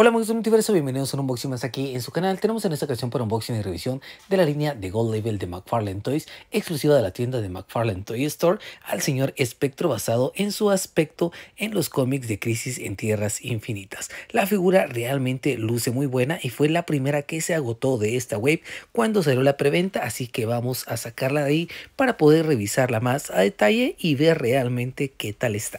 Hola amigos del multiverso, bienvenidos a un unboxing más aquí en su canal. Tenemos en esta ocasión para unboxing y revisión de la línea de Gold Label de McFarlane Toys, exclusiva de la tienda de McFarlane Toy Store, al señor Espectro basado en su aspecto en los cómics de Crisis en Tierras Infinitas. La figura realmente luce muy buena y fue la primera que se agotó de esta wave cuando salió la preventa, así que vamos a sacarla de ahí para poder revisarla más a detalle y ver realmente qué tal está.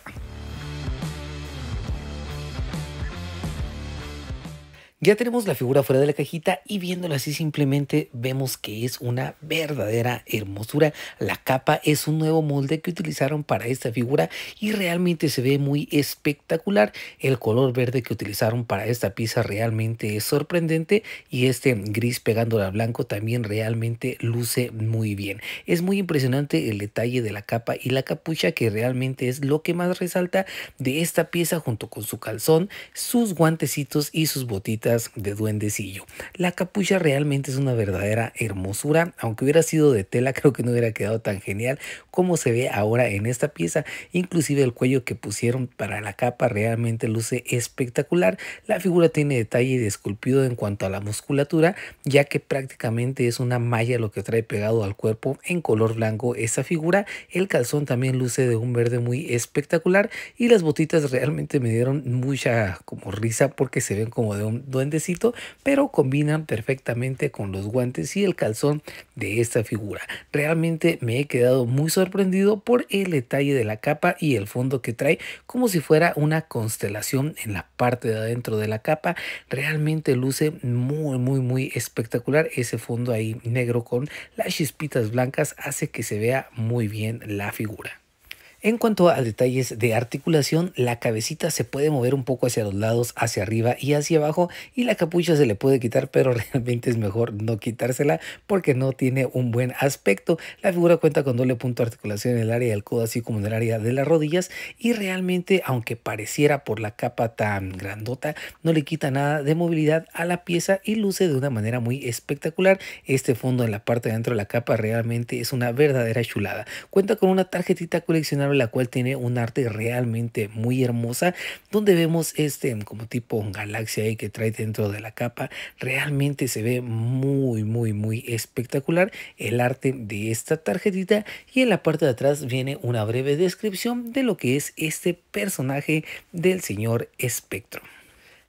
Ya tenemos la figura fuera de la cajita y viéndola así simplemente vemos que es una verdadera hermosura. La capa es un nuevo molde que utilizaron para esta figura y realmente se ve muy espectacular. El color verde que utilizaron para esta pieza realmente es sorprendente y este gris pegándola a blanco también realmente luce muy bien. Es muy impresionante el detalle de la capa y la capucha que realmente es lo que más resalta de esta pieza junto con su calzón, sus guantecitos y sus botitas de duendecillo. La capucha realmente es una verdadera hermosura, aunque hubiera sido de tela creo que no hubiera quedado tan genial como se ve ahora en esta pieza, inclusive el cuello que pusieron para la capa realmente luce espectacular. La figura tiene detalle de esculpido en cuanto a la musculatura, ya que prácticamente es una malla lo que trae pegado al cuerpo en color blanco esa figura. El calzón también luce de un verde muy espectacular y las botitas realmente me dieron mucha como risa porque se ven como de un pero combinan perfectamente con los guantes y el calzón de esta figura. Realmente me he quedado muy sorprendido por el detalle de la capa y el fondo que trae, como si fuera una constelación en la parte de adentro de la capa. Realmente luce muy, muy, muy espectacular ese fondo ahí negro con las chispitas blancas hace que se vea muy bien la figura. En cuanto a detalles de articulación, la cabecita se puede mover un poco hacia los lados, hacia arriba y hacia abajo y la capucha se le puede quitar, pero realmente es mejor no quitársela porque no tiene un buen aspecto. La figura cuenta con doble punto de articulación en el área del codo así como en el área de las rodillas y realmente aunque pareciera por la capa tan grandota, no le quita nada de movilidad a la pieza y luce de una manera muy espectacular. Este fondo en la parte de dentro de la capa realmente es una verdadera chulada. Cuenta con una tarjetita coleccionable la cual tiene un arte realmente muy hermosa, donde vemos este como tipo galaxia ahí que trae dentro de la capa. Realmente se ve muy, muy, muy espectacular el arte de esta tarjetita y en la parte de atrás viene una breve descripción de lo que es este personaje del señor Spectrum.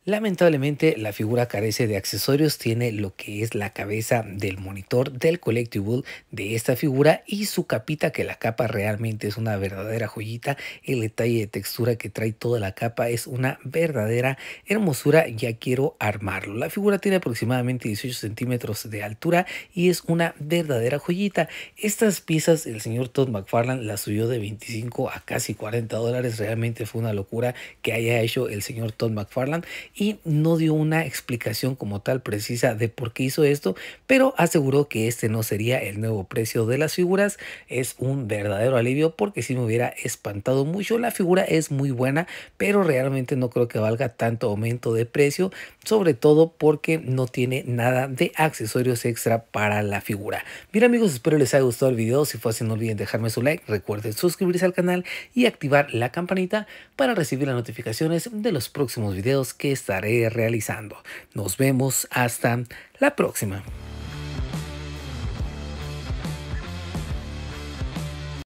Lamentablemente la figura carece de accesorios, tiene lo que es la cabeza del monitor del collectible de esta figura y su capita que la capa realmente es una verdadera joyita, el detalle de textura que trae toda la capa es una verdadera hermosura, ya quiero armarlo. La figura tiene aproximadamente 18 centímetros de altura y es una verdadera joyita. Estas piezas el señor Todd McFarlane las subió de 25 a casi 40 dólares, realmente fue una locura que haya hecho el señor Todd McFarlane y no dio una explicación como tal precisa de por qué hizo esto, pero aseguró que este no sería el nuevo precio de las figuras. Es un verdadero alivio porque si me hubiera espantado mucho, la figura es muy buena, pero realmente no creo que valga tanto aumento de precio, sobre todo porque no tiene nada de accesorios extra para la figura. Bien amigos, espero les haya gustado el video, si fue así no olviden dejarme su like, recuerden suscribirse al canal y activar la campanita para recibir las notificaciones de los próximos videos que estén estaré realizando. Nos vemos hasta la próxima.